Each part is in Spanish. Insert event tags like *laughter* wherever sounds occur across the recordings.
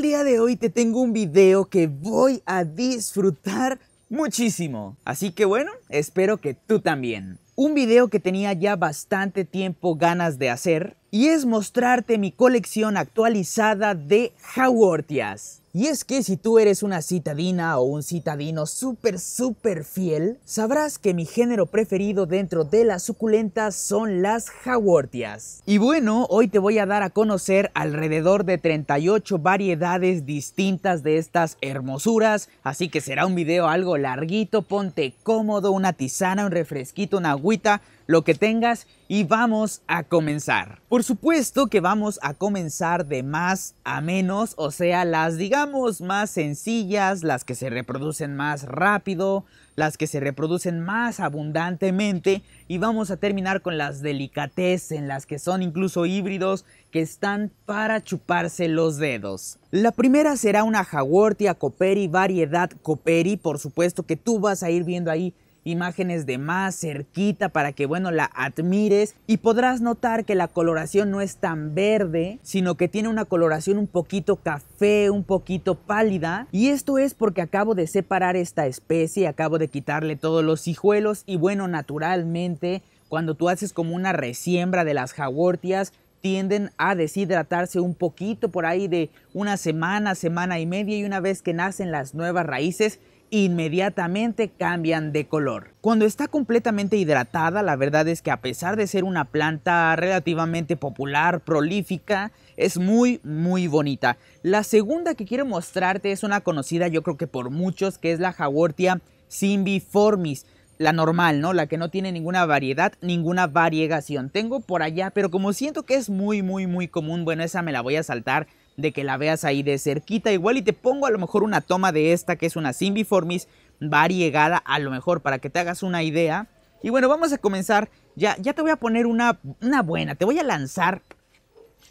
el día de hoy te tengo un video que voy a disfrutar muchísimo. Así que bueno, espero que tú también. Un video que tenía ya bastante tiempo ganas de hacer y es mostrarte mi colección actualizada de Haworthias. Y es que si tú eres una citadina o un citadino súper, súper fiel, sabrás que mi género preferido dentro de las suculentas son las jaguartias. Y bueno, hoy te voy a dar a conocer alrededor de 38 variedades distintas de estas hermosuras, así que será un video algo larguito, ponte cómodo, una tisana, un refresquito, una agüita, lo que tengas y vamos a comenzar. Por supuesto que vamos a comenzar de más a menos, o sea, las digamos más sencillas, las que se reproducen más rápido, las que se reproducen más abundantemente y vamos a terminar con las delicates en las que son incluso híbridos que están para chuparse los dedos. La primera será una jaguartia Coperi variedad Coperi, por supuesto que tú vas a ir viendo ahí imágenes de más cerquita para que, bueno, la admires y podrás notar que la coloración no es tan verde, sino que tiene una coloración un poquito café, un poquito pálida. Y esto es porque acabo de separar esta especie, acabo de quitarle todos los hijuelos y, bueno, naturalmente, cuando tú haces como una resiembra de las jaguartias, tienden a deshidratarse un poquito por ahí de una semana, semana y media y una vez que nacen las nuevas raíces inmediatamente cambian de color. Cuando está completamente hidratada, la verdad es que a pesar de ser una planta relativamente popular, prolífica, es muy, muy bonita. La segunda que quiero mostrarte es una conocida yo creo que por muchos, que es la jaguartia simbiformis la normal, ¿no? La que no tiene ninguna variedad, ninguna variegación. Tengo por allá, pero como siento que es muy, muy, muy común, bueno, esa me la voy a saltar de que la veas ahí de cerquita igual y te pongo a lo mejor una toma de esta que es una Simbiformis variegada a lo mejor para que te hagas una idea. Y bueno, vamos a comenzar. Ya, ya te voy a poner una, buena. Te voy a lanzar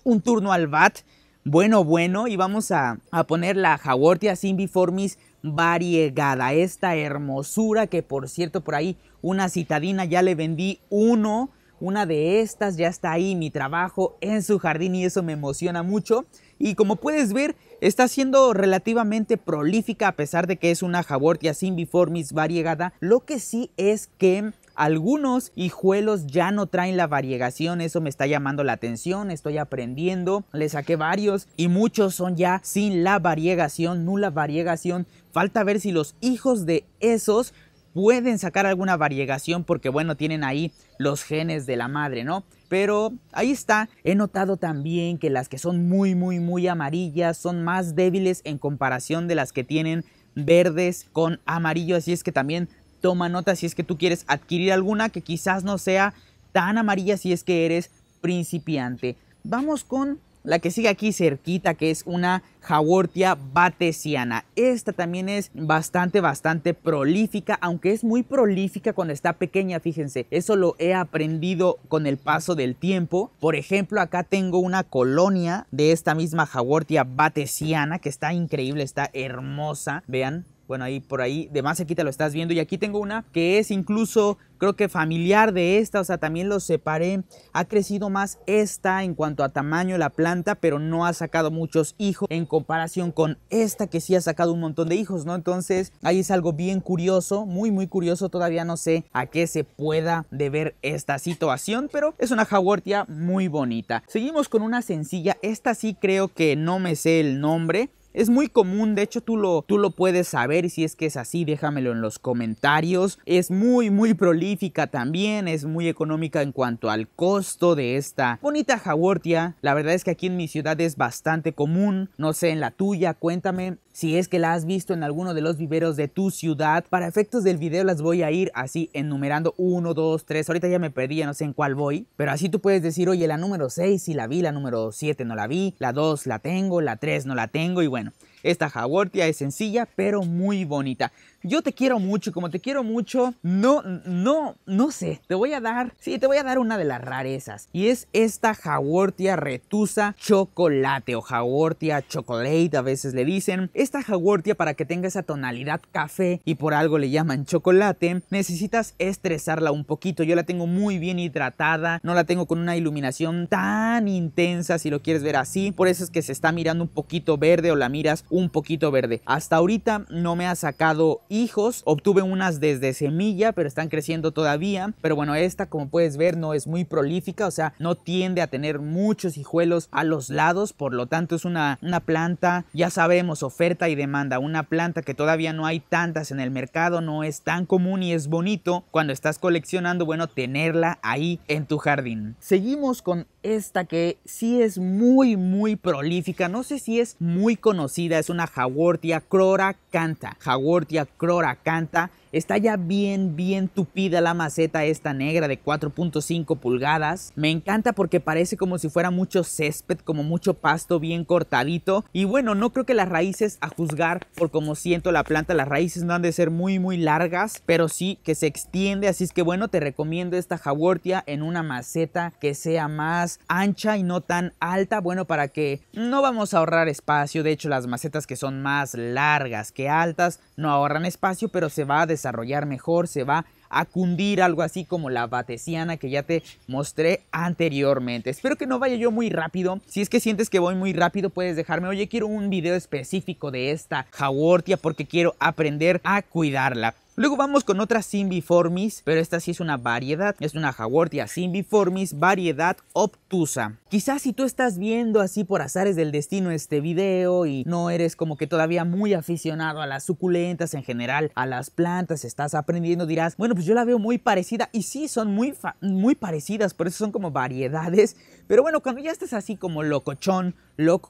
un turno al bat. Bueno, bueno. Y vamos a, poner la Jawortia Simbiformis variegada. Esta hermosura que por cierto por ahí una citadina ya le vendí uno. Una de estas ya está ahí, mi trabajo en su jardín y eso me emociona mucho. Y como puedes ver, está siendo relativamente prolífica a pesar de que es una Jabortia biformis variegada. Lo que sí es que algunos hijuelos ya no traen la variegación, eso me está llamando la atención, estoy aprendiendo, le saqué varios y muchos son ya sin la variegación, nula variegación. Falta ver si los hijos de esos pueden sacar alguna variegación porque bueno, tienen ahí los genes de la madre, ¿no? pero ahí está. He notado también que las que son muy, muy, muy amarillas son más débiles en comparación de las que tienen verdes con amarillo, así es que también toma nota si es que tú quieres adquirir alguna que quizás no sea tan amarilla si es que eres principiante. Vamos con la que sigue aquí cerquita, que es una jaguartia batesiana. Esta también es bastante, bastante prolífica, aunque es muy prolífica cuando está pequeña, fíjense. Eso lo he aprendido con el paso del tiempo. Por ejemplo, acá tengo una colonia de esta misma jaguartia batesiana, que está increíble, está hermosa. Vean, bueno, ahí por ahí, de más aquí te lo estás viendo. Y aquí tengo una que es incluso, creo que familiar de esta, o sea, también lo separé. Ha crecido más esta en cuanto a tamaño la planta, pero no ha sacado muchos hijos en comparación con esta que sí ha sacado un montón de hijos, ¿no? Entonces, ahí es algo bien curioso, muy, muy curioso. Todavía no sé a qué se pueda deber esta situación, pero es una jaguartia muy bonita. Seguimos con una sencilla, esta sí creo que no me sé el nombre, es muy común, de hecho tú lo, tú lo puedes saber y si es que es así déjamelo en los comentarios. Es muy muy prolífica también, es muy económica en cuanto al costo de esta bonita jaguartia La verdad es que aquí en mi ciudad es bastante común, no sé en la tuya, cuéntame si es que la has visto en alguno de los viveros de tu ciudad. Para efectos del video las voy a ir así enumerando 1, 2, 3, ahorita ya me perdí, ya no sé en cuál voy, pero así tú puedes decir, oye la número 6 sí la vi, la número 7 no la vi, la 2 la tengo, la 3 no la tengo y bueno. Esta Jawortia es sencilla pero muy bonita yo te quiero mucho y como te quiero mucho, no, no, no sé, te voy a dar, sí, te voy a dar una de las rarezas y es esta jaguartia retusa chocolate o jaguartia chocolate, a veces le dicen. Esta jaguartia para que tenga esa tonalidad café y por algo le llaman chocolate, necesitas estresarla un poquito. Yo la tengo muy bien hidratada, no la tengo con una iluminación tan intensa si lo quieres ver así, por eso es que se está mirando un poquito verde o la miras un poquito verde. Hasta ahorita no me ha sacado hijos, obtuve unas desde semilla, pero están creciendo todavía. Pero bueno, esta como puedes ver no es muy prolífica, o sea, no tiende a tener muchos hijuelos a los lados, por lo tanto es una, una planta, ya sabemos, oferta y demanda, una planta que todavía no hay tantas en el mercado, no es tan común y es bonito cuando estás coleccionando, bueno, tenerla ahí en tu jardín. Seguimos con esta que sí es muy muy prolífica, no sé si es muy conocida, es una jaguartia crora canta, Jaguartia clora, canta Está ya bien, bien tupida la maceta esta negra de 4.5 pulgadas. Me encanta porque parece como si fuera mucho césped, como mucho pasto bien cortadito. Y bueno, no creo que las raíces, a juzgar por como siento la planta, las raíces no han de ser muy, muy largas, pero sí que se extiende. Así es que bueno, te recomiendo esta jaguartia en una maceta que sea más ancha y no tan alta. Bueno, para que no vamos a ahorrar espacio. De hecho, las macetas que son más largas que altas no ahorran espacio, pero se va a desarrollar mejor, se va a cundir algo así como la batesiana que ya te mostré anteriormente. Espero que no vaya yo muy rápido. Si es que sientes que voy muy rápido, puedes dejarme, oye, quiero un video específico de esta jaguartia porque quiero aprender a cuidarla. Luego vamos con otra Simbiformis, pero esta sí es una variedad, es una Jaguartia Simbiformis variedad obtusa. Quizás si tú estás viendo así por azares del destino este video y no eres como que todavía muy aficionado a las suculentas en general, a las plantas, estás aprendiendo, dirás, bueno, pues yo la veo muy parecida y sí, son muy, muy parecidas, por eso son como variedades, pero bueno, cuando ya estás así como locochón,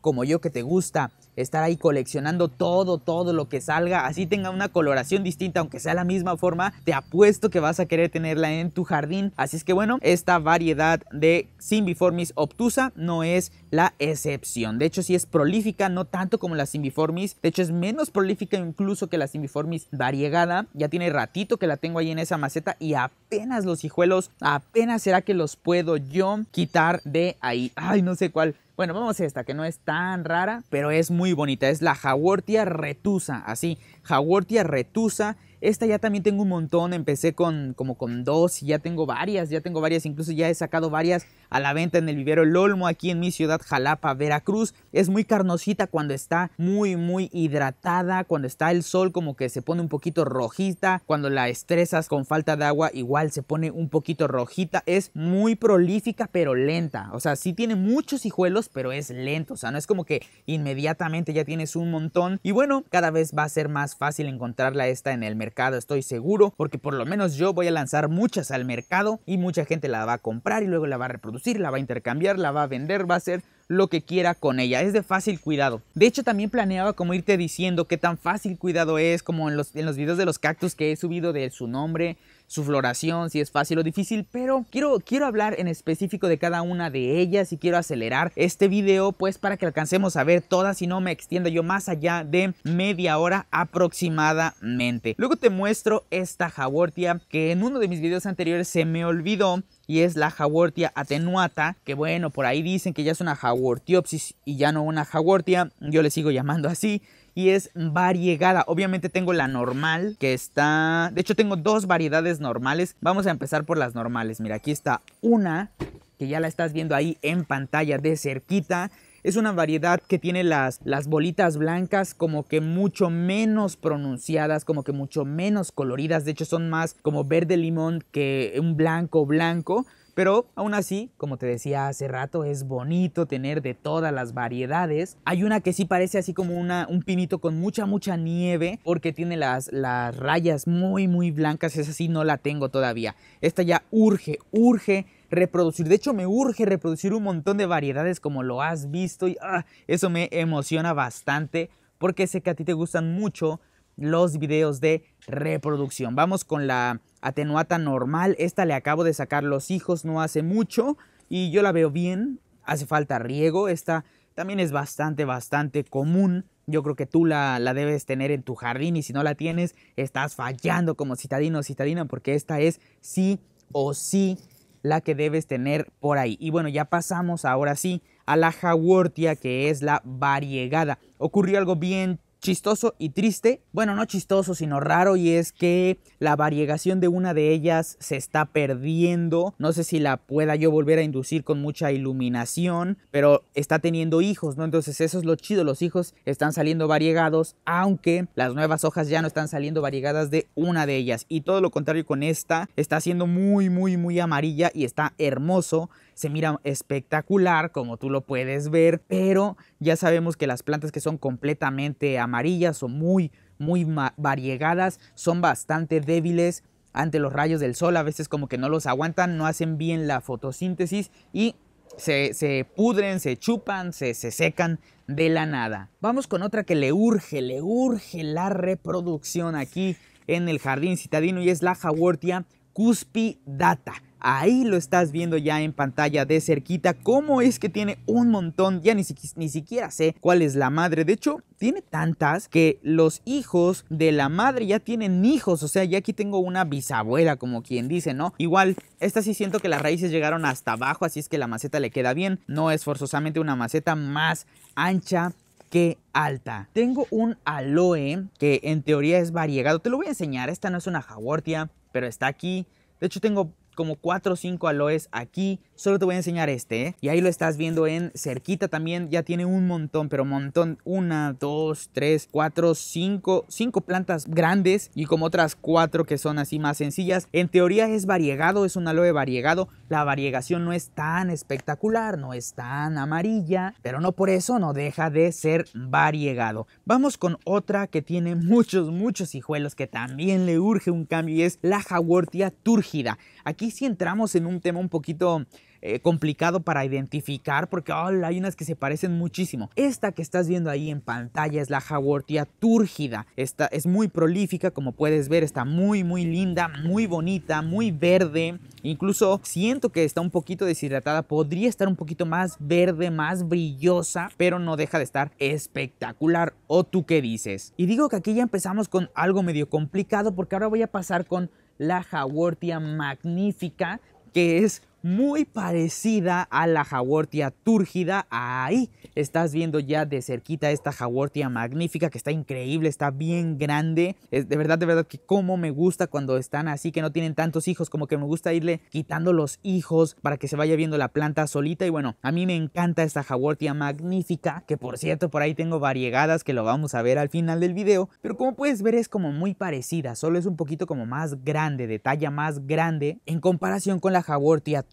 como yo que te gusta estar ahí coleccionando todo, todo lo que salga, así tenga una coloración distinta, aunque sea la misma forma, te apuesto que vas a querer tenerla en tu jardín. Así es que bueno, esta variedad de Simbiformis obtusa no es la excepción. De hecho, si es prolífica, no tanto como la Simbiformis. De hecho, es menos prolífica incluso que la Simbiformis variegada. Ya tiene ratito que la tengo ahí en esa maceta y apenas los hijuelos, apenas será que los puedo yo quitar de ahí. Ay, no sé cuál bueno, vamos a esta que no es tan rara, pero es muy bonita. Es la jaguartia retusa, así. jaguartia retusa esta ya también tengo un montón, empecé con como con dos y ya tengo varias, ya tengo varias, incluso ya he sacado varias a la venta en el vivero El Olmo aquí en mi ciudad Jalapa, Veracruz. Es muy carnosita cuando está muy muy hidratada, cuando está el sol como que se pone un poquito rojita, cuando la estresas con falta de agua igual se pone un poquito rojita, es muy prolífica pero lenta, o sea, sí tiene muchos hijuelos pero es lento, o sea, no es como que inmediatamente ya tienes un montón y bueno, cada vez va a ser más fácil encontrarla esta en el mercado estoy seguro, porque por lo menos yo voy a lanzar muchas al mercado y mucha gente la va a comprar y luego la va a reproducir, la va a intercambiar, la va a vender, va a hacer lo que quiera con ella. Es de fácil cuidado. De hecho, también planeaba como irte diciendo qué tan fácil cuidado es, como en los, en los videos de los cactus que he subido de su nombre, su floración, si es fácil o difícil, pero quiero, quiero hablar en específico de cada una de ellas y quiero acelerar este video pues para que alcancemos a ver todas y no me extienda yo más allá de media hora aproximadamente. Luego te muestro esta jaguartia que en uno de mis videos anteriores se me olvidó y es la jaguartia atenuata, que bueno, por ahí dicen que ya es una jaguartiopsis y ya no una jaguartia, yo le sigo llamando así y es variegada. Obviamente tengo la normal que está... De hecho tengo dos variedades normales. Vamos a empezar por las normales. Mira, aquí está una que ya la estás viendo ahí en pantalla de cerquita. Es una variedad que tiene las, las, bolitas blancas como que mucho menos pronunciadas, como que mucho menos coloridas. De hecho son más como verde limón que un blanco blanco. Pero aún así, como te decía hace rato, es bonito tener de todas las variedades. Hay una que sí parece así como una, un pinito con mucha, mucha nieve, porque tiene las, las rayas muy, muy blancas. Esa sí no la tengo todavía. Esta ya urge, urge reproducir. De hecho, me urge reproducir un montón de variedades como lo has visto y ah, eso me emociona bastante porque sé que a ti te gustan mucho los videos de reproducción. Vamos con la atenuata normal. Esta le acabo de sacar los hijos no hace mucho y yo la veo bien. Hace falta riego. Esta también es bastante, bastante común. Yo creo que tú la, la debes tener en tu jardín y si no la tienes, estás fallando como citadino o citadina porque esta es sí o sí la que debes tener por ahí. Y bueno, ya pasamos ahora sí a la jaguartia que es la variegada. Ocurrió algo bien chistoso y triste, bueno, no chistoso, sino raro, y es que la variegación de una de ellas se está perdiendo. No sé si la pueda yo volver a inducir con mucha iluminación, pero está teniendo hijos, ¿no? Entonces eso es lo chido, los hijos están saliendo variegados, aunque las nuevas hojas ya no están saliendo variegadas de una de ellas. Y todo lo contrario con esta, está siendo muy, muy, muy amarilla y está hermoso se mira espectacular como tú lo puedes ver, pero ya sabemos que las plantas que son completamente amarillas o muy, muy variegadas son bastante débiles ante los rayos del sol, a veces como que no los aguantan, no hacen bien la fotosíntesis y se, pudren, se chupan, se, secan de la nada. Vamos con otra que le urge, le urge la reproducción aquí en el jardín citadino y es la Haworthia cuspidata. Ahí lo estás viendo ya en pantalla de cerquita, cómo es que tiene un montón, ya ni, siquiera sé cuál es la madre, de hecho tiene tantas que los hijos de la madre ya tienen hijos, o sea, ya aquí tengo una bisabuela, como quien dice, ¿no? Igual, esta sí siento que las raíces llegaron hasta abajo, así es que la maceta le queda bien, no es forzosamente una maceta más ancha que alta. Tengo un aloe que en teoría es variegado, te lo voy a enseñar, esta no es una jaguartia, pero está aquí. De hecho tengo como 4 o 5 aloes aquí, Solo te voy a enseñar este, ¿eh? Y ahí lo estás viendo en cerquita también. Ya tiene un montón, pero montón. Una, dos, tres, cuatro, cinco. Cinco plantas grandes y como otras cuatro que son así más sencillas. En teoría es variegado, es un aloe variegado. La variegación no es tan espectacular, no es tan amarilla, pero no por eso no deja de ser variegado. Vamos con otra que tiene muchos, muchos hijuelos que también le urge un cambio y es la jaguartia turgida. Aquí sí entramos en un tema un poquito eh, complicado para identificar porque hay unas que se parecen muchísimo. Esta que estás viendo ahí en pantalla es la Haworthia turgida. Esta es muy prolífica, como puedes ver, está muy, muy linda, muy bonita, muy verde. Incluso siento que está un poquito deshidratada, podría estar un poquito más verde, más brillosa, pero no deja de estar espectacular. ¿O tú qué dices? Y digo que aquí ya empezamos con algo medio complicado porque ahora voy a pasar con la Haworthia magnífica que es muy parecida a la jaguartia túrgida. Ahí estás viendo ya de cerquita esta jaguartia magnífica que está increíble, está bien grande. Es de verdad, de verdad que como me gusta cuando están así, que no tienen tantos hijos, como que me gusta irle quitando los hijos para que se vaya viendo la planta solita. Y bueno, a mí me encanta esta jaguartia magnífica, que por cierto por ahí tengo variegadas que lo vamos a ver al final del video. Pero como puedes ver es como muy parecida, solo es un poquito como más grande, de talla más grande en comparación con la jaguartia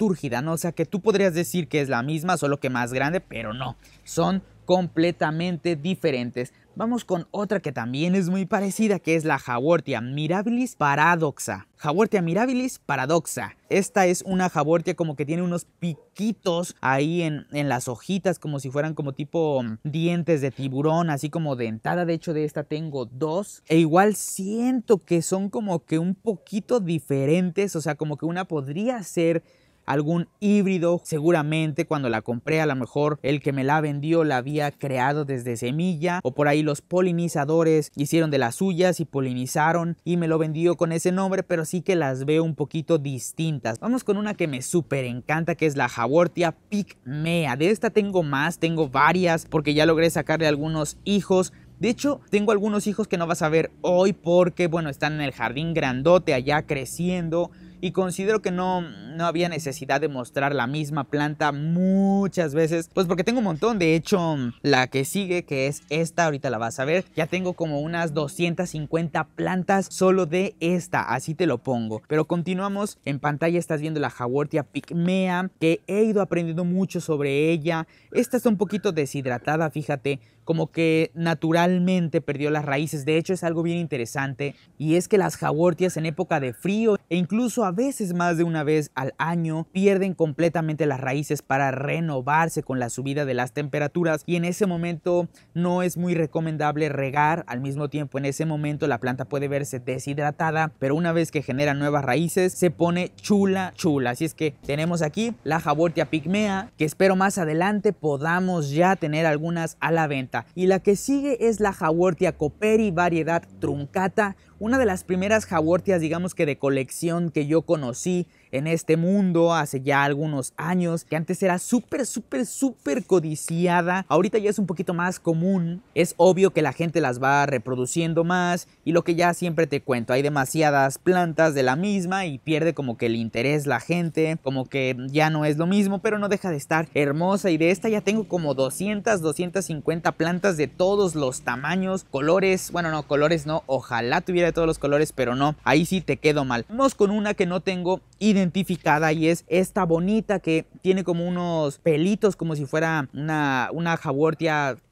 ¿no? O sea, que tú podrías decir que es la misma, solo que más grande, pero no, son completamente diferentes. Vamos con otra que también es muy parecida, que es la Jawortia mirabilis paradoxa. Jawortia mirabilis paradoxa. Esta es una Jawortia como que tiene unos piquitos ahí en, en las hojitas, como si fueran como tipo dientes de tiburón, así como dentada. De hecho, de esta tengo dos. E igual siento que son como que un poquito diferentes, o sea, como que una podría ser algún híbrido. Seguramente cuando la compré a lo mejor el que me la vendió la había creado desde semilla o por ahí los polinizadores hicieron de las suyas y polinizaron y me lo vendió con ese nombre, pero sí que las veo un poquito distintas. Vamos con una que me súper encanta que es la Jawortia pigmea. De esta tengo más, tengo varias porque ya logré sacarle algunos hijos. De hecho, tengo algunos hijos que no vas a ver hoy porque, bueno, están en el jardín grandote allá creciendo y considero que no, no había necesidad de mostrar la misma planta muchas veces, pues porque tengo un montón, de hecho la que sigue que es esta, ahorita la vas a ver, ya tengo como unas 250 plantas solo de esta, así te lo pongo, pero continuamos, en pantalla estás viendo la jaguartia pigmea, que he ido aprendiendo mucho sobre ella, esta está un poquito deshidratada, fíjate, como que naturalmente perdió las raíces, de hecho es algo bien interesante, y es que las jaguartias en época de frío e incluso a veces más de una vez al año, pierden completamente las raíces para renovarse con la subida de las temperaturas y en ese momento no es muy recomendable regar al mismo tiempo. En ese momento la planta puede verse deshidratada, pero una vez que genera nuevas raíces se pone chula, chula. Así es que tenemos aquí la jabortia pigmea que espero más adelante podamos ya tener algunas a la venta. Y la que sigue es la jabortia coperi variedad truncata, una de las primeras jaguartias, digamos que de colección que yo conocí en este mundo hace ya algunos años, que antes era súper, súper, súper codiciada, ahorita ya es un poquito más común, es obvio que la gente las va reproduciendo más y lo que ya siempre te cuento, hay demasiadas plantas de la misma y pierde como que el interés la gente, como que ya no es lo mismo, pero no deja de estar hermosa y de esta ya tengo como 200, 250 plantas de todos los tamaños, colores, bueno no, colores no, ojalá tuviera todos los colores, pero no, ahí sí te quedo mal. Vamos con una que no tengo y identificada y es esta bonita que tiene como unos pelitos como si fuera una, una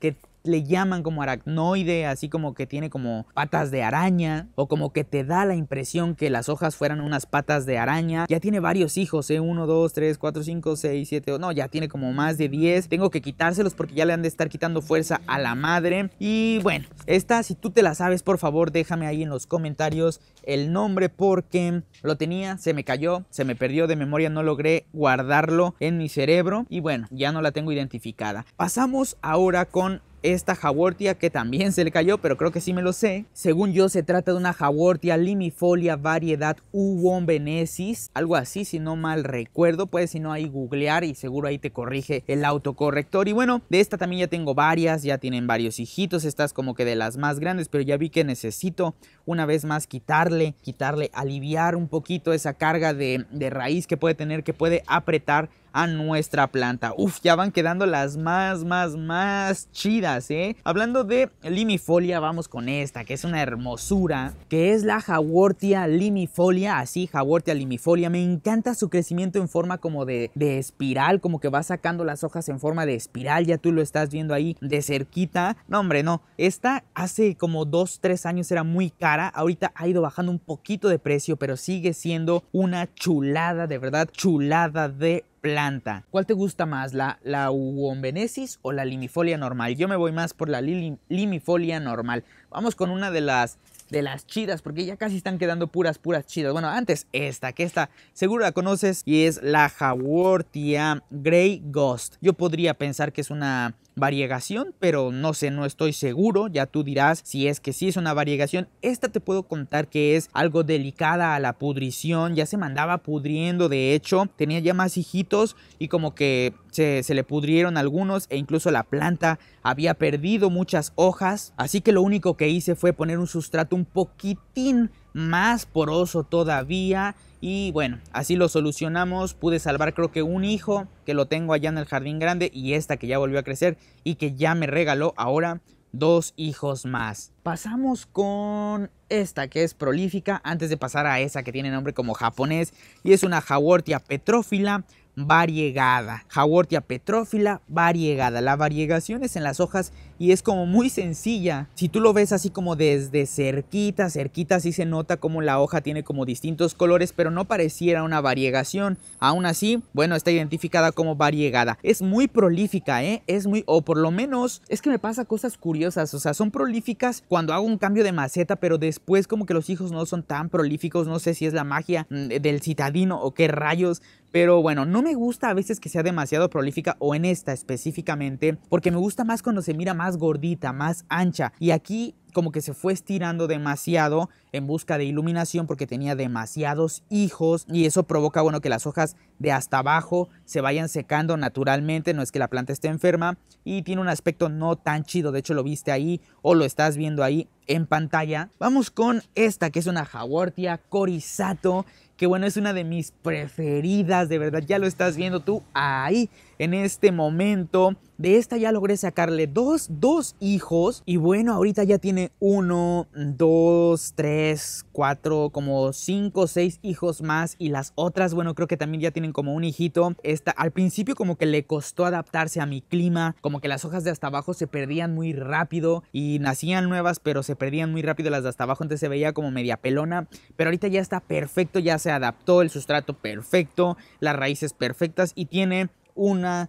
que le llaman como aracnoide, así como que tiene como patas de araña, o como que te da la impresión que las hojas fueran unas patas de araña. Ya tiene varios hijos, ¿eh? dos, tres, cuatro cinco, seis, siete, siete no, ya tiene como más de diez, Tengo que quitárselos porque ya le han de estar quitando fuerza a la madre. Y bueno, esta, si tú te la sabes, por favor, déjame ahí en los comentarios el nombre porque lo tenía, se me cayó, se me perdió de memoria, no logré guardarlo en mi cerebro. Y bueno, ya no la tengo identificada. Pasamos ahora con esta Jawortia que también se le cayó, pero creo que sí me lo sé. Según yo, se trata de una Jawortia limifolia variedad Uwombenesis, algo así, si no mal recuerdo. Puedes, si no, ahí googlear y seguro ahí te corrige el autocorrector. Y bueno, de esta también ya tengo varias, ya tienen varios hijitos. Estas como que de las más grandes, pero ya vi que necesito una vez más quitarle, quitarle, aliviar un poquito esa carga de raíz que puede tener, que puede apretar a nuestra planta. Uf, ya van quedando las más, más, más chidas, ¿eh? Hablando de limifolia, vamos con esta, que es una hermosura, que es la Jawortia limifolia, así, Jawortia limifolia. Me encanta su crecimiento en forma como de, espiral, como que va sacando las hojas en forma de espiral, ya tú lo estás viendo ahí de cerquita. No, hombre, no. Esta hace como dos, tres años era muy cara, ahorita ha ido bajando un poquito de precio, pero sigue siendo una chulada, de verdad, chulada de planta. ¿Cuál te gusta más, la, la Uombenesis o la limifolia normal? Yo me voy más por la limifolia normal. Vamos con una de las de las chidas, porque ya casi están quedando puras, puras chidas. Bueno, antes esta, que esta seguro la conoces, y es la Haworthia Grey Ghost. Yo podría pensar que es una variegación, pero no sé, no estoy seguro, ya tú dirás si es que sí es una variegación. Esta te puedo contar que es algo delicada a la pudrición, ya se mandaba pudriendo de hecho, tenía ya más hijitos y como que se, se le pudrieron algunos e incluso la planta había perdido muchas hojas, así que lo único que hice fue poner un sustrato un poquitín más poroso todavía. Y bueno, así lo solucionamos. Pude salvar creo que un hijo que lo tengo allá en el jardín grande y esta que ya volvió a crecer y que ya me regaló ahora dos hijos más. Pasamos con esta que es prolífica antes de pasar a esa que tiene nombre como japonés y es una jawortia petrófila variegada. Jawortia petrófila variegada. La variegación es en las hojas y es como muy sencilla. Si tú lo ves así como desde cerquita, cerquita sí se nota como la hoja tiene como distintos colores, pero no pareciera una variegación. Aún así, bueno, está identificada como variegada. Es muy prolífica, ¿eh? Es muy, o por lo menos, es que me pasa cosas curiosas. O sea, son prolíficas cuando hago un cambio de maceta, pero después como que los hijos no son tan prolíficos. No sé si es la magia mm, del citadino o qué rayos, pero bueno, no me gusta a veces que sea demasiado prolífica o en esta específicamente, porque me gusta más cuando se mira más gordita, más ancha. Y aquí como que se fue estirando demasiado en busca de iluminación porque tenía demasiados hijos y eso provoca, bueno, que las hojas de hasta abajo se vayan secando naturalmente, no es que la planta esté enferma y tiene un aspecto no tan chido, de hecho lo viste ahí o lo estás viendo ahí en pantalla. Vamos con esta que es una jaguartia corizato que bueno, es una de mis preferidas, de verdad, ya lo estás viendo tú ahí en este momento. De esta ya logré sacarle dos, dos hijos. Y bueno, ahorita ya tiene uno, dos, tres, cuatro, como cinco, seis hijos más. Y las otras, bueno, creo que también ya tienen como un hijito. Esta, al principio como que le costó adaptarse a mi clima. Como que las hojas de hasta abajo se perdían muy rápido. Y nacían nuevas, pero se perdían muy rápido las de hasta abajo. Entonces se veía como media pelona. Pero ahorita ya está perfecto, ya se adaptó. El sustrato perfecto, las raíces perfectas. Y tiene una,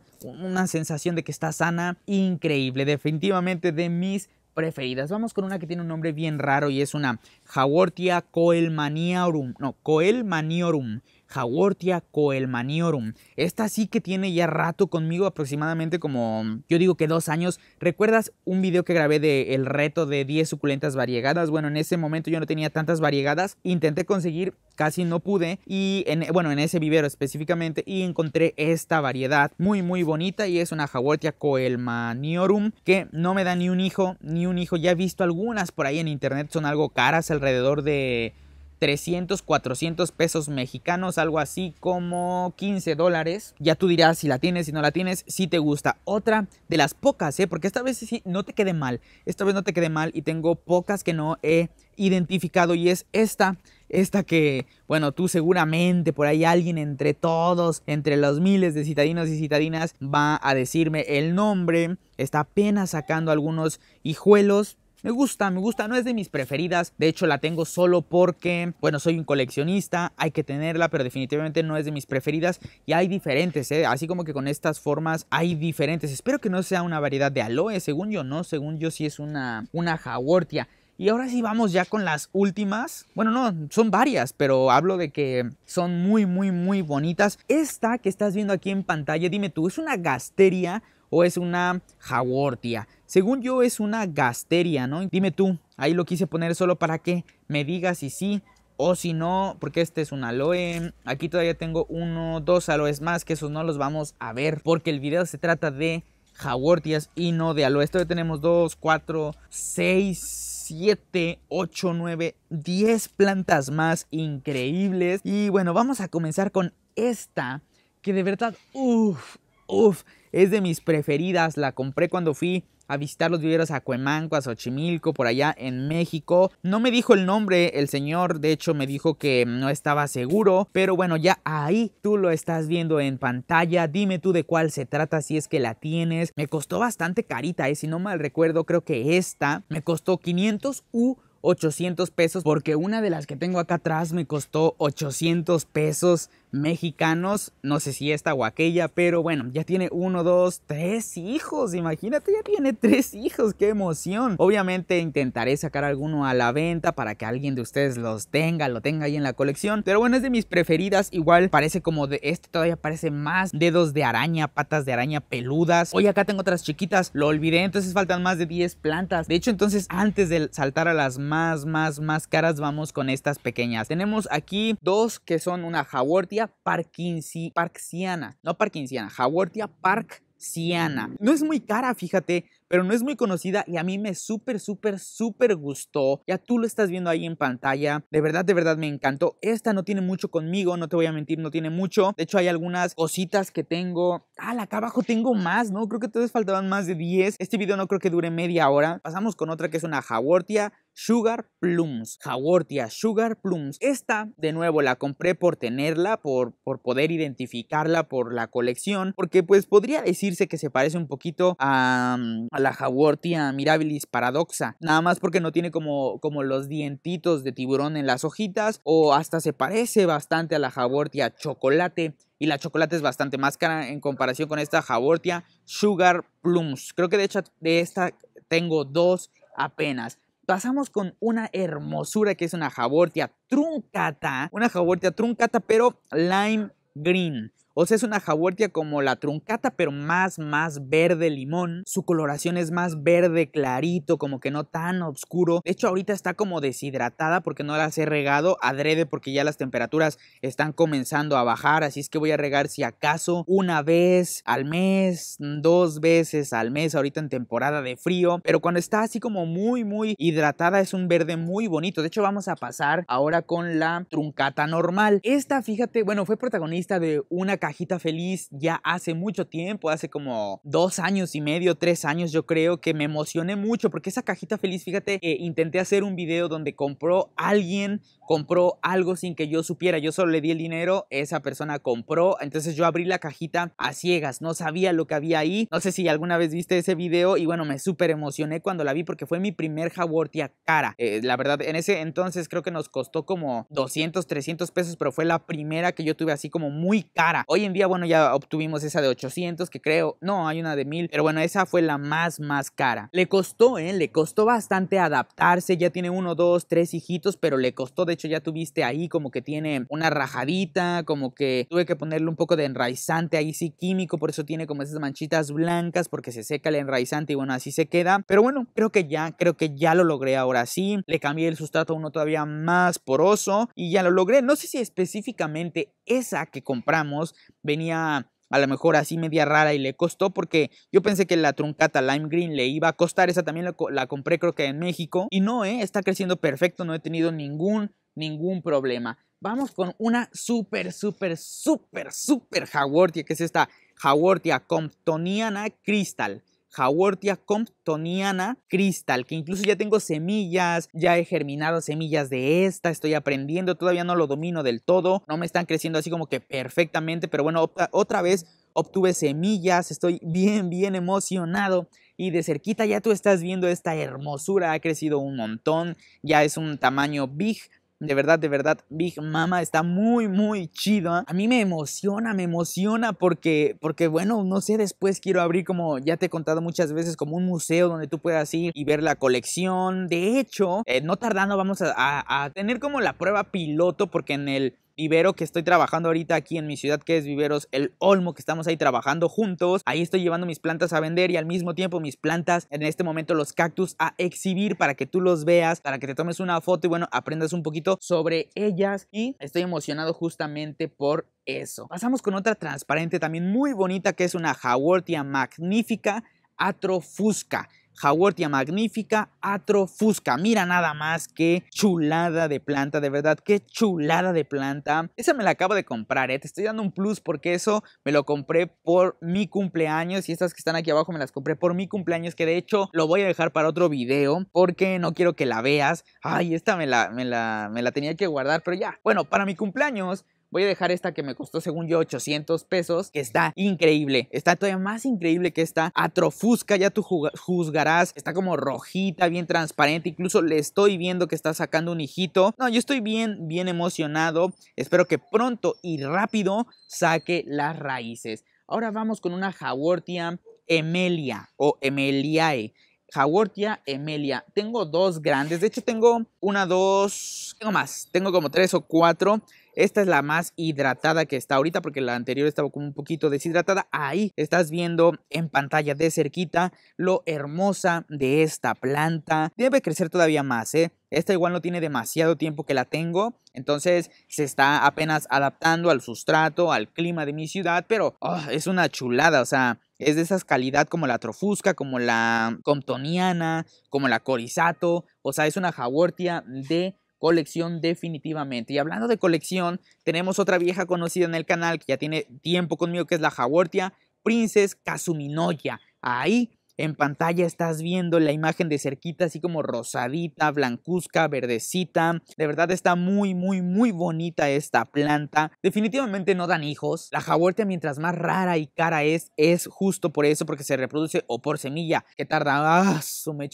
sensación de que está sana increíble, definitivamente de mis preferidas. Vamos con una que tiene un nombre bien raro y es una Jawortia coelmaniorum, no, coelmaniorum. Jawortia coelmaniorum. Esta sí que tiene ya rato conmigo, aproximadamente como yo digo que dos años. ¿Recuerdas un video que grabé del el reto de 10 suculentas variegadas? Bueno, en ese momento yo no tenía tantas variegadas. Intenté conseguir, casi no pude. Y bueno, en ese vivero específicamente. Y encontré esta variedad muy, muy bonita. Y es una Jawortia coelmaniorum que no me da ni un hijo, ni un hijo. Ya he visto algunas por ahí en internet, son algo caras, alrededor de 300, 400 pesos mexicanos, algo así como 15 dólares. Ya tú dirás si la tienes, si no la tienes, si te gusta. Otra de las pocas, ¿eh? porque esta vez sí, no te quede mal, esta vez no te quede mal y tengo pocas que no he identificado y es esta, esta que, bueno, tú seguramente por ahí alguien entre todos, entre los miles de citadinos y citadinas va a decirme el nombre, está apenas sacando algunos hijuelos, me gusta, me gusta, no es de mis preferidas. De hecho, la tengo solo porque, bueno, soy un coleccionista, hay que tenerla, pero definitivamente no es de mis preferidas. Y hay diferentes, ¿eh? así como que con estas formas hay diferentes. Espero que no sea una variedad de aloe, según yo no, según yo sí es una, una jawortia. Y ahora sí vamos ya con las últimas. Bueno, no, son varias, pero hablo de que son muy, muy, muy bonitas. Esta que estás viendo aquí en pantalla, dime tú, ¿es una gasteria o es una jawortia? Según yo es una gasteria, ¿no? Dime tú, ahí lo quise poner solo para que me digas si sí o si no, porque este es un aloe. Aquí todavía tengo uno, dos aloes más, que esos no los vamos a ver, porque el video se trata de jaguartias y no de aloes. Todavía tenemos dos, cuatro, seis... siete, ocho, nueve, diez plantas más increíbles. Y bueno, vamos a comenzar con esta que de verdad, uff, uff, es de mis preferidas. La compré cuando fui a visitar los viveros a Cuemanco, a Xochimilco, por allá en México. No me dijo el nombre el señor, de hecho me dijo que no estaba seguro, pero bueno, ya ahí tú lo estás viendo en pantalla. Dime tú de cuál se trata si es que la tienes. Me costó bastante carita, eh, si no mal recuerdo, creo que esta me costó 500 u 800 pesos porque una de las que tengo acá atrás me costó 800 pesos mexicanos, no sé si esta o aquella, pero bueno, ya tiene uno, dos, tres hijos, imagínate, ya tiene tres hijos, qué emoción. Obviamente intentaré sacar alguno a la venta para que alguien de ustedes los tenga, lo tenga ahí en la colección, pero bueno, es de mis preferidas, igual parece como de este todavía parece más dedos de araña, patas de araña peludas. Hoy acá tengo otras chiquitas, lo olvidé, entonces faltan más de 10 plantas. De hecho, entonces antes de saltar a las más, más, más caras, vamos con estas pequeñas. Tenemos aquí dos que son una Haworthy Howardia parksiana, no parkinsiana, Howardia parksiana. No es muy cara, fíjate, pero no es muy conocida y a mí me súper, súper, súper gustó. Ya tú lo estás viendo ahí en pantalla. De verdad, de verdad me encantó. Esta no tiene mucho conmigo, no te voy a mentir, no tiene mucho. De hecho, hay algunas cositas que tengo. Ah, acá abajo tengo más, ¿no? Creo que todas faltaban más de 10. Este video no creo que dure media hora. Pasamos con otra que es una Haworthia. Sugar Plums, Haworthia Sugar Plums. Esta, de nuevo, la compré por tenerla, por, por poder identificarla por la colección, porque pues podría decirse que se parece un poquito a, mm, la Haworthia mirabilis paradoxa, nada más porque no tiene como, como los dientitos de tiburón en las hojitas, o hasta se parece bastante a la Haworthia chocolate, y la chocolate es bastante más cara en comparación con esta Haworthia Sugar Plums. Creo que de hecho de esta tengo dos apenas pasamos con una hermosura que es una jabortia truncata, una jabortia truncata pero lime green. O sea, es una jabuertia como la truncata, pero más, más verde limón. Su coloración es más verde clarito, como que no tan oscuro. De hecho, ahorita está como deshidratada porque no las he regado adrede porque ya las temperaturas están comenzando a bajar. Así es que voy a regar si acaso una vez al mes, dos veces al mes, ahorita en temporada de frío. Pero cuando está así como muy, muy hidratada, es un verde muy bonito. De hecho, vamos a pasar ahora con la truncata normal. Esta, fíjate, bueno, fue protagonista de una cajita feliz ya hace mucho tiempo, hace como dos años y medio, tres años yo creo que me emocioné mucho porque esa cajita feliz, fíjate, eh, intenté hacer un video donde compró alguien compró algo sin que yo supiera, yo solo le di el dinero, esa persona compró, entonces yo abrí la cajita a ciegas, no sabía lo que había ahí, no sé si alguna vez viste ese video y bueno, me súper emocioné cuando la vi porque fue mi primer jabortia cara, eh, la verdad, en ese entonces creo que nos costó como 200, 300 pesos, pero fue la primera que yo tuve así como muy cara, hoy en día bueno, ya obtuvimos esa de 800 que creo, no, hay una de 1000, pero bueno, esa fue la más, más cara, le costó, ¿eh? le costó bastante adaptarse, ya tiene uno, dos, tres hijitos, pero le costó de hecho ya tuviste ahí como que tiene una rajadita, como que tuve que ponerle un poco de enraizante ahí sí químico, por eso tiene como esas manchitas blancas porque se seca el enraizante y bueno, así se queda. Pero bueno, creo que ya, creo que ya lo logré ahora sí. Le cambié el sustrato a uno todavía más poroso y ya lo logré. No sé si específicamente esa que compramos venía a lo mejor así media rara y le costó porque yo pensé que la truncata lime green le iba a costar, esa también la, compré creo que en México y no, ¿eh? está creciendo perfecto, no he tenido ningún ningún problema. Vamos con una súper, súper, súper, súper haworthia que es esta haworthia Comptoniana Crystal. haworthia comptoniana crystal. que incluso ya tengo semillas, ya he germinado semillas de esta, estoy aprendiendo, todavía no lo domino del todo, no me están creciendo así como que perfectamente, pero bueno, otra vez obtuve semillas, estoy bien, bien emocionado. Y de cerquita ya tú estás viendo esta hermosura, ha crecido un montón, ya es un tamaño big, de verdad, de verdad, Big Mama está muy, muy chido. ¿eh? A mí me emociona, me emociona porque, porque, bueno, no sé, después quiero abrir como, ya te he contado muchas veces, como un museo donde tú puedas ir y ver la colección. De hecho, eh, no tardando vamos a tener como la prueba piloto porque en el vivero que estoy trabajando ahorita aquí en mi ciudad que es Viveros El Olmo, que estamos ahí trabajando juntos. Ahí estoy llevando mis plantas a vender y al mismo tiempo mis plantas, en este momento los cactus, a exhibir para que tú los veas, para que te tomes una foto y bueno, aprendas un poquito sobre ellas. Y estoy emocionado justamente por eso. Pasamos con otra transparente también muy bonita que es una Haworthia magnífica atrofusca. Jaguartia magnífica, Atrofusca. Mira nada más qué chulada de planta, de verdad, qué chulada de planta. Esa me la acabo de comprar, ¿eh? te estoy dando un plus porque eso me lo compré por mi cumpleaños y estas que están aquí abajo me las compré por mi cumpleaños que de hecho lo voy a dejar para otro video porque no quiero que la veas. Ay, esta me la, me la, me la tenía que guardar, pero ya. Bueno, para mi cumpleaños Voy a dejar esta que me costó según yo 800 pesos, que está increíble. Está todavía más increíble que esta atrofusca, ya tú juzgarás. Está como rojita, bien transparente. Incluso le estoy viendo que está sacando un hijito. No, yo estoy bien, bien emocionado. Espero que pronto y rápido saque las raíces. Ahora vamos con una jaguartia emelia o emeliae. Jaguartia Emelia. Tengo dos grandes. De hecho, tengo una, dos. Tengo más. Tengo como tres o cuatro. Esta es la más hidratada que está ahorita porque la anterior estaba como un poquito deshidratada. Ahí estás viendo en pantalla de cerquita lo hermosa de esta planta. Debe crecer todavía más, ¿eh? Esta igual no tiene demasiado tiempo que la tengo, entonces se está apenas adaptando al sustrato, al clima de mi ciudad, pero oh, es una chulada, o sea, es de esas calidad como la trofusca, como la comptoniana, como la corizato, o sea, es una jaguartia de colección definitivamente. Y hablando de colección, tenemos otra vieja conocida en el canal que ya tiene tiempo conmigo, que es la Jawortia Princess Kazuminoya. Ahí en pantalla estás viendo la imagen de cerquita, así como rosadita, blancuzca, verdecita. De verdad está muy, muy, muy bonita esta planta. Definitivamente no dan hijos. La jabuerta mientras más rara y cara es, es justo por eso, porque se reproduce o por semilla, que tarda, ah,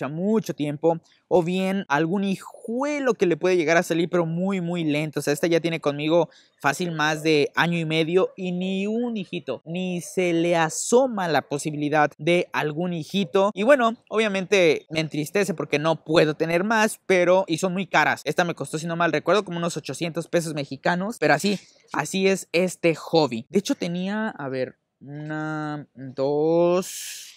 mucho tiempo, o bien algún hijuelo que le puede llegar a salir, pero muy, muy lento. O sea, esta ya tiene conmigo fácil más de año y medio y ni un hijito, ni se le asoma la posibilidad de algún hijito y bueno, obviamente me entristece porque no puedo tener más, pero y son muy caras. Esta me costó, si no mal recuerdo, como unos 800 pesos mexicanos, pero así, así es este hobby. De hecho tenía, a ver, una, dos...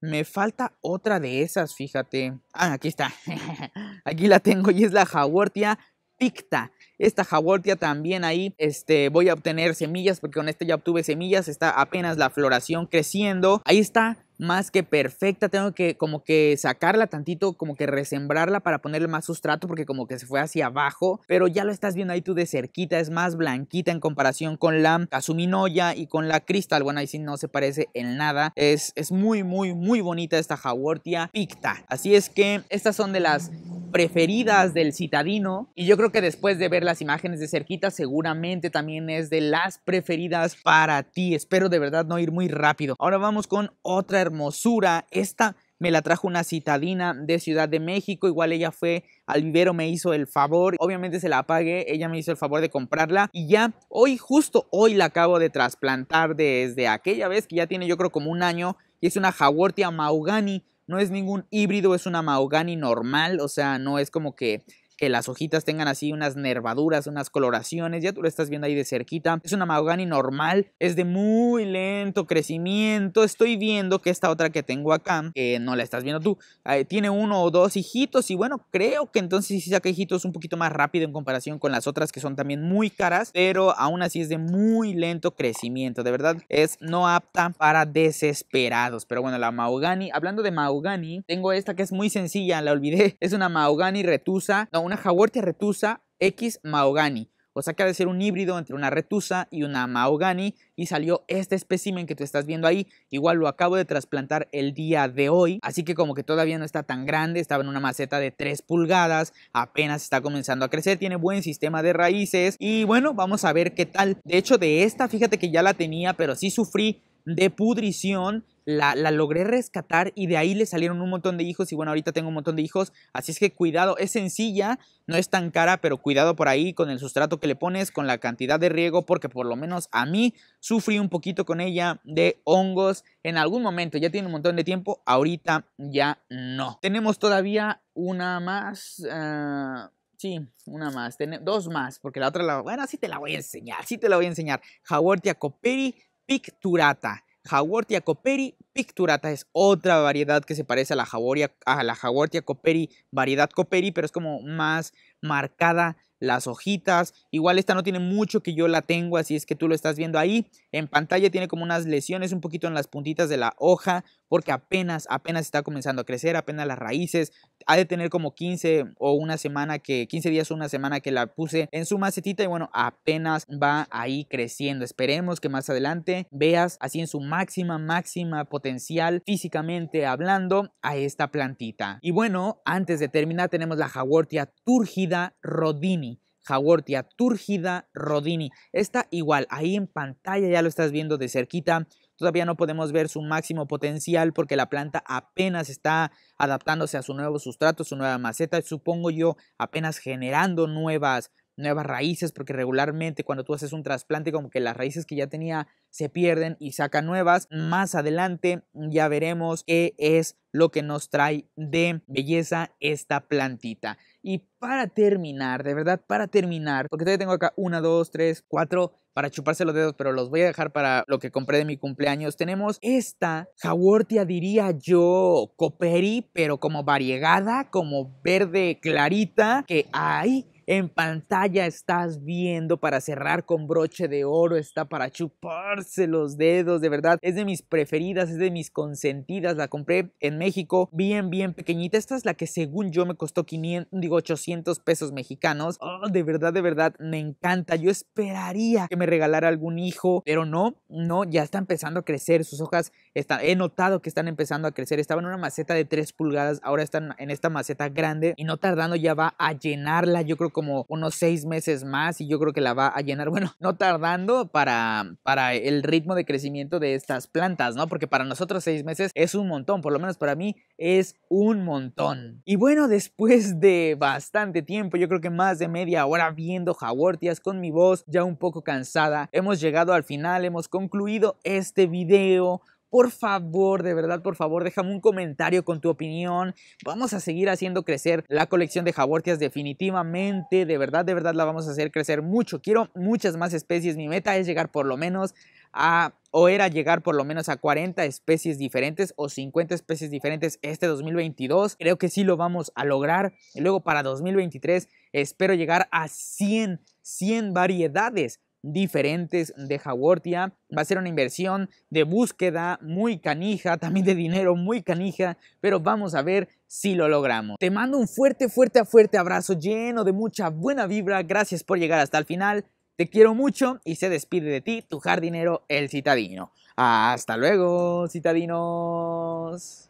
Me falta otra de esas, fíjate. Ah, aquí está. *laughs* aquí la tengo y es la jaguartia picta. Esta jaguartia también ahí este, voy a obtener semillas porque con esta ya obtuve semillas. Está apenas la floración creciendo. Ahí está más que perfecta, tengo que como que sacarla tantito, como que resembrarla para ponerle más sustrato porque como que se fue hacia abajo, pero ya lo estás viendo ahí tú de cerquita, es más blanquita en comparación con la Azuminoya. y con la Crystal, bueno ahí sí no se parece en nada, es, es muy muy muy bonita esta haworthia Picta, así es que estas son de las preferidas del citadino y yo creo que después de ver las imágenes de cerquita seguramente también es de las preferidas para ti. Espero de verdad no ir muy rápido. Ahora vamos con otra hermosura. Esta me la trajo una citadina de Ciudad de México, igual ella fue al vivero, me hizo el favor, obviamente se la pagué, ella me hizo el favor de comprarla y ya hoy, justo hoy la acabo de trasplantar desde aquella vez que ya tiene yo creo como un año y es una haworthia Maugani no es ningún híbrido, es una mahogany normal, o sea, no es como que que las hojitas tengan así unas nervaduras, unas coloraciones, ya tú lo estás viendo ahí de cerquita. Es una mahogany normal, es de muy lento crecimiento. Estoy viendo que esta otra que tengo acá, que no la estás viendo tú, eh, tiene uno o dos hijitos y bueno, creo que entonces sí saca hijitos un poquito más rápido en comparación con las otras que son también muy caras, pero aún así es de muy lento crecimiento. De verdad, es no apta para desesperados. Pero bueno, la mahogany, hablando de mahogany, tengo esta que es muy sencilla, la olvidé. Es una mahogany retusa, no, una jaguartia retusa X mahogany, O sea que ha de ser un híbrido entre una retusa y una mahogany y salió este espécimen que tú estás viendo ahí. Igual lo acabo de trasplantar el día de hoy, así que como que todavía no está tan grande, estaba en una maceta de 3 pulgadas, apenas está comenzando a crecer, tiene buen sistema de raíces y bueno, vamos a ver qué tal. De hecho de esta, fíjate que ya la tenía, pero sí sufrí de pudrición la, logré rescatar y de ahí le salieron un montón de hijos y bueno, ahorita tengo un montón de hijos, así es que cuidado, es sencilla, no es tan cara, pero cuidado por ahí con el sustrato que le pones, con la cantidad de riego, porque por lo menos a mí sufrí un poquito con ella de hongos en algún momento, ya tiene un montón de tiempo, ahorita ya no. Tenemos todavía una más... Ah, sí, una más, dos más, porque la otra la, bueno, así te la voy a enseñar, sí te la voy a enseñar. Haworthia coperi picturata. Howard Coperi Picturata es otra variedad que se parece a la, jaboria, a la jaguartia coperi, variedad coperi, pero es como más marcada las hojitas. Igual esta no tiene mucho que yo la tengo, así es que tú lo estás viendo ahí. En pantalla tiene como unas lesiones un poquito en las puntitas de la hoja, porque apenas, apenas está comenzando a crecer, apenas las raíces. Ha de tener como 15 o una semana que, 15 días o una semana que la puse en su macetita y bueno, apenas va ahí creciendo. Esperemos que más adelante veas así en su máxima, máxima potencia potencial físicamente hablando a esta plantita. Y bueno, antes de terminar tenemos la Jaguartia turgida rodini. Jaguartia turgida rodini. Esta igual, ahí en pantalla ya lo estás viendo de cerquita. Todavía no podemos ver su máximo potencial porque la planta apenas está adaptándose a su nuevo sustrato, su nueva maceta, supongo yo, apenas generando nuevas nuevas raíces, porque regularmente cuando tú haces un trasplante como que las raíces que ya tenía se pierden y saca nuevas. Más adelante ya veremos qué es lo que nos trae de belleza esta plantita. Y para terminar, de verdad, para terminar, porque todavía tengo acá una, dos, tres, cuatro para chuparse los dedos, pero los voy a dejar para lo que compré de mi cumpleaños. Tenemos esta jaguartia diría yo, coperi, pero como variegada, como verde clarita, que hay en pantalla estás viendo para cerrar con broche de oro, está para chuparse los dedos, de verdad. Es de mis preferidas, es de mis consentidas, la compré en México, bien, bien pequeñita. Esta es la que según yo me costó 500, digo 800 pesos mexicanos. Oh, de verdad, de verdad, me encanta. Yo esperaría que me regalara algún hijo, pero no, no, ya está empezando a crecer, sus hojas están, he notado que están empezando a crecer. Estaba en una maceta de 3 pulgadas, ahora están en esta maceta grande y no tardando ya va a llenarla. Yo creo como unos seis meses más y yo creo que la va a llenar, *laughs* bueno, no tardando para, para el ritmo de crecimiento de estas plantas, ¿no? Porque para nosotros seis meses es un montón, por lo menos para mí es un montón. Y bueno, *laughs* después de bastante tiempo, yo creo que más de media hora viendo jaguartias con mi voz ya un poco cansada, hemos llegado al final, hemos concluido este video. Por favor, de verdad, por favor, déjame un comentario con tu opinión. Vamos a seguir haciendo crecer la colección de jabortias definitivamente. De verdad, de verdad la vamos a hacer crecer mucho. Quiero muchas más especies. Mi meta es llegar por lo menos a o era llegar por lo menos a 40 especies diferentes o 50 especies diferentes este 2022. Creo que sí lo vamos a lograr. Y luego para 2023 espero llegar a 100, 100 variedades diferentes de jaguartia Va a ser una inversión de búsqueda muy canija, *laughs* también de dinero muy canija, pero vamos a ver si lo logramos. Te mando un fuerte, fuerte, fuerte abrazo lleno de mucha buena vibra. Gracias por llegar hasta el final. Te quiero mucho y se despide de ti tu jardinero, el citadino. Hasta luego, citadinos.